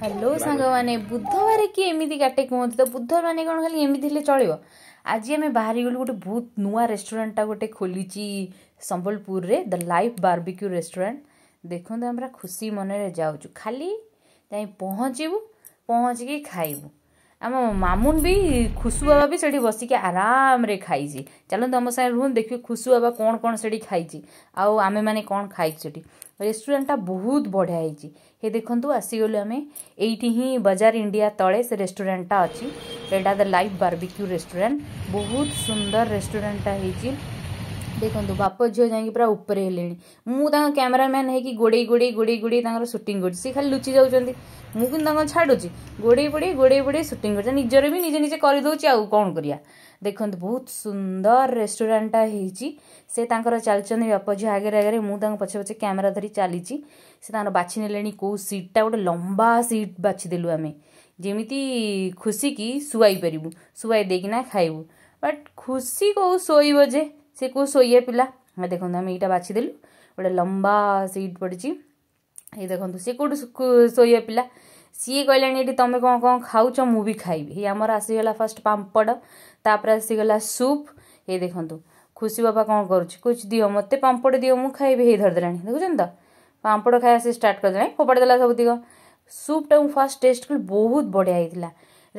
hello ସାଙ୍ଗମାନେ ବୁଧବାର କିଏ ଏମିତି କାଟେ କୁହନ୍ତି ତ ବୁଧବାର ମାନେ କ'ଣ ଖାଲି ଏମିତି ହେଲେ ଚଳିବ ଆଜି ଆମେ ବାହାରିଗଲୁ ଗୋଟେ ବହୁତ ନୂଆ ରେଷ୍ଟୁରାଣ୍ଟଟା ଗୋଟେ ଖୋଲିଛି ସମ୍ବଲପୁରରେ ଦ ଲାଇଫ୍ ବାର୍ବିକ୍ୟୁ ରେଷ୍ଟୁରାଣ୍ଟ ଦେଖନ୍ତୁ ଆମେ ପୁରା ଖୁସି ମନରେ ଯାଉଛୁ ଖାଲି ଯାଇ ପହଞ୍ଚିବୁ ପହଞ୍ଚିକି ଖାଇବୁ ଆମ ମାମୁନ ବି ଖୁସୁ ବାବା ବି ସେଠି ବସିକି ଆରାମରେ ଖାଇଛି ଚାଲନ୍ତୁ ଆମ ସାଙ୍ଗେ ରୁହନ୍ତୁ ଦେଖିବେ ଖୁସୁ ବାବା କ'ଣ କ'ଣ ସେଠି ଖାଇଛି ଆଉ ଆମେମାନେ କ'ଣ ଖାଇଛୁ ସେଠି ରେଷ୍ଟୁରାଣ୍ଟଟା ବହୁତ ବଢ଼ିଆ ହେଇଛି ହେ ଦେଖନ୍ତୁ ଆସିଗଲୁ ଆମେ ଏଇଠି ହିଁ ବଜାର ଇଣ୍ଡିଆ ତଳେ ସେ ରେଷ୍ଟୁରାଣ୍ଟଟା ଅଛି ଏଇଟା ଦ ଲାଇଭ୍ ବାର୍ବିକ୍ୟୁ ରେଷ୍ଟୁରାଣ୍ଟ ବହୁତ ସୁନ୍ଦର ରେଷ୍ଟୁରାଣ୍ଟଟା ହେଇଛି ଦେଖନ୍ତୁ ବାପ ଝିଅ ଯାଇକି ପୁରା ଉପରେ ହେଲେଣି ମୁଁ ତାଙ୍କ କ୍ୟାମେରାମ୍ୟାନ୍ ହେଇକି ଗୋଡ଼େଇ ଗୋଡ଼େଇ ଗୋଡ଼େଇ ଗୋଡ଼େଇ ତାଙ୍କର ସୁଟିଂ କରୁଛି ସେ ଖାଲି ଲୁଚି ଯାଉଛନ୍ତି ମୁଁ କିନ୍ତୁ ତାଙ୍କର ଛାଡ଼ୁଛି ଗୋଡ଼େଇ ଗୋଡ଼େଇ ଗୋଡ଼େଇ ଗୋଡ଼େଇ ସୁଟିଂ କରୁଛି ନିଜର ବି ନିଜେ ନିଜେ କରିଦେଉଛି ଆଉ କ'ଣ କରିବା ଦେଖନ୍ତୁ ବହୁତ ସୁନ୍ଦର ରେଷ୍ଟୁରାଣ୍ଟଟା ହେଇଛି ସେ ତାଙ୍କର ଚାଲିଛନ୍ତି ବାପ ଝିଅ ଆଗରେ ଆଗରେ ମୁଁ ତାଙ୍କ ପଛେ ପଛେ କ୍ୟାମେରା ଧରି ଚାଲିଛି ସେ ତାଙ୍କର ବାଛି ନେଲେଣି କେଉଁ ସିଟ୍ଟା ଗୋଟେ ଲମ୍ବା ସିଟ୍ ବାଛିଦେଲୁ ଆମେ ଯେମିତି ଖୁସିକି ଶୁଆଇ ପାରିବୁ ଶୁଆଇ ଦେଇକିନା ଖାଇବୁ ବଟ୍ ଖୁସି କେଉଁ ଶୋଇବ ଯେ ସେ କେଉଁ ଶୋଇଏ ପିଲା ହଁ ଦେଖନ୍ତୁ ଆମେ ଏଇଟା ବାଛିଦେଲୁ ଗୋଟେ ଲମ୍ବା ସିଟ୍ ପଡ଼ିଛି ଏଇ ଦେଖନ୍ତୁ ସେ କେଉଁଠୁ ଶୋଇଏ ପିଲା ସିଏ କହିଲାଣି ଏଠି ତମେ କ'ଣ କ'ଣ ଖାଉଛ ମୁଁ ବି ଖାଇବି ଏଇ ଆମର ଆସିଗଲା ଫାର୍ଷ୍ଟ ପାମ୍ପଡ଼ ତାପରେ ଆସିଗଲା ସୁପ୍ ଏଇ ଦେଖନ୍ତୁ ଖୁସି ବାବା କ'ଣ କରୁଛି କହୁଛି ଦିଅ ମୋତେ ପାମ୍ପଡ଼ ଦିଅ ମୁଁ ଖାଇବି ହେଇ ଧରିଦେଲାଣି ଦେଖୁଛନ୍ତି ତ ପାମ୍ପଡ଼ ଖାଇବା ସେ ଷ୍ଟାର୍ଟ କରିଦେଲାଣି ଫୋପାଡ଼ି ଦେଲା ସବୁତିକ ସୁପ୍ଟା ମୁଁ ଫାର୍ଷ୍ଟ ଟେଷ୍ଟ କଲି ବହୁତ ବଢ଼ିଆ ହେଇଥିଲା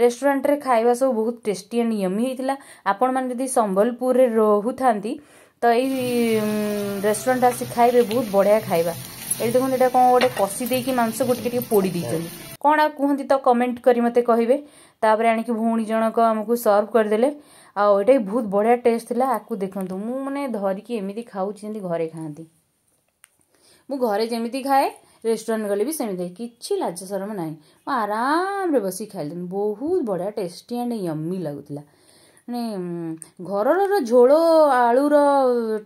ରେଷ୍ଟୁରାଣ୍ଟରେ ଖାଇବା ସବୁ ବହୁତ ଟେଷ୍ଟି ଆଣ୍ଡ ୟମି ହେଇଥିଲା ଆପଣମାନେ ଯଦି ସମ୍ବଲପୁରରେ ରହୁଥାନ୍ତି ତ ଏଇ ରେଷ୍ଟୁରାଣ୍ଟ ଆସି ଖାଇବେ ବହୁତ ବଢ଼ିଆ ଖାଇବା ଏଠି ଦେଖନ୍ତୁ ଏଇଟା କ'ଣ ଗୋଟେ କଷି ଦେଇକି ମାଂସ ଗୋଟେ ଟିକେ ପୋଡ଼ି ଦେଇଛନ୍ତି କ'ଣ ଆଉ କୁହନ୍ତି ତ କମେଣ୍ଟ କରି ମୋତେ କହିବେ ତାପରେ ଆଣିକି ଭଉଣୀ ଜଣକ ଆମକୁ ସର୍ଭ କରିଦେଲେ ଆଉ ଏଇଟା ବି ବହୁତ ବଢ଼ିଆ ଟେଷ୍ଟ ଥିଲା ଆକୁ ଦେଖନ୍ତୁ ମୁଁ ମାନେ ଧରିକି ଏମିତି ଖାଉଛି ଯେମିତି ଘରେ ଖାଆନ୍ତି ମୁଁ ଘରେ ଯେମିତି ଖାଏ ରେଷ୍ଟୁରାଣ୍ଟ ବି ସେମିତି କିଛି ଲାଜ ସରମ ନାହିଁ ମୁଁ ଆରାମରେ ବସିକି ଖାଇଲିଣି ବହୁତ ବଢ଼ିଆ ଟେଷ୍ଟି ଆଣ୍ଡ ୟମ୍ମି ଲାଗୁଥିଲା ମାନେ ଘରର ଝୋଳ ଆଳୁର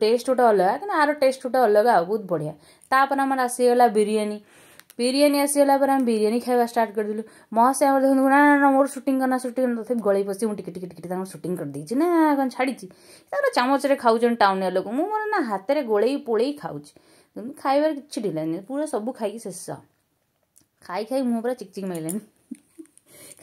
ଟେଷ୍ଟ ଗୋଟେ ଅଲଗା କିନ୍ତୁ ଆର ଟେଷ୍ଟ ଗୋଟେ ଅଲଗା ଆଉ ବହୁତ ବଢ଼ିଆ ତାପରେ ଆମର ଆସିଗଲା ବିରିୟାନୀ ବିରିୟାନୀ ଆସିଗଲା ପରେ ଆମେ ବିରିୟାନୀ ଖାଇବା ଷ୍ଟାର୍ଟ କରିଦେଲୁ ମହସେ ଆମର ଦେଖନ୍ତୁ ନା ନା ମୋର ସୁଟିଂ କରନା ସୁଟିଂ କରନା ତଥାପି ଗଳେଇ ପଶି ମୁଁ ଟିକେ ଟିକେ ଟିକେ ତାଙ୍କର ସୁଟିଂ କରିଦେଇଛି ନା କ'ଣ ଛାଡ଼ିଛି ତାଙ୍କର ଚାମଚରେ ଖାଉଛନ୍ତି ଟାଉନିଆ ଲୋକ ମୁଁ ମୋର ନା ହାତରେ ଗୋଳେଇ ପୋଳେଇ ଖାଉଛି ଖାଇବାରେ କିଛି ଢିଲାନି ପୁରା ସବୁ ଖାଇକି ଶେଷ ଖାଇ ଖାଇ ମୁହଁ ପୁରା ଚିକ୍ ଚିକ୍ ମାରିଲାନି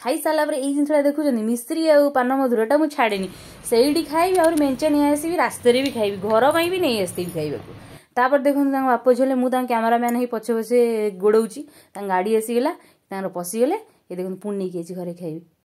ଖାଇସାରିଲା ପରେ ଏଇ ଜିନିଷଟା ଦେଖୁଛନ୍ତି ମିସ୍ତ୍ରୀ ଆଉ ପାନ ମଧୁରଟା ମୁଁ ଛାଡ଼େନି ସେଇଠି ଖାଇବି ଆହୁରି ମେଞ୍ଚା ନେଇ ଆସିବି ରାସ୍ତାରେ ବି ଖାଇବି ଘର ପାଇଁ ବି ନେଇ ଆସିଥିବି ଖାଇବାକୁ ତାପରେ ଦେଖନ୍ତୁ ତାଙ୍କ ବାପ ଝିଅ ହେଲେ ମୁଁ ତାଙ୍କ କ୍ୟାମେରାମ୍ୟାନ୍ ହେଇ ପଛେ ପଛେ ଗୋଡ଼ଉଛି ତାଙ୍କ ଗାଡ଼ି ଆସିଗଲା ତାଙ୍କର ପଶିଗଲେ ଏ ଦେଖନ୍ତୁ ପୁଣି ନେଇକି ଆସି ଘରେ ଖାଇବି